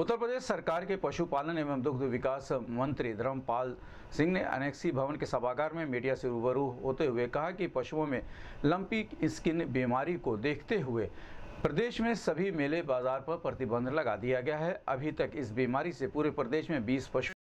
उत्तर प्रदेश सरकार के पशुपालन एवं दुग्ध विकास मंत्री धर्मपाल सिंह ने अनेक्सी भवन के सभागार में मीडिया से रूबरू होते हुए कहा कि पशुओं में लंपी स्किन बीमारी को देखते हुए प्रदेश में सभी मेले बाजार पर प्रतिबंध लगा दिया गया है अभी तक इस बीमारी से पूरे प्रदेश में 20 पशु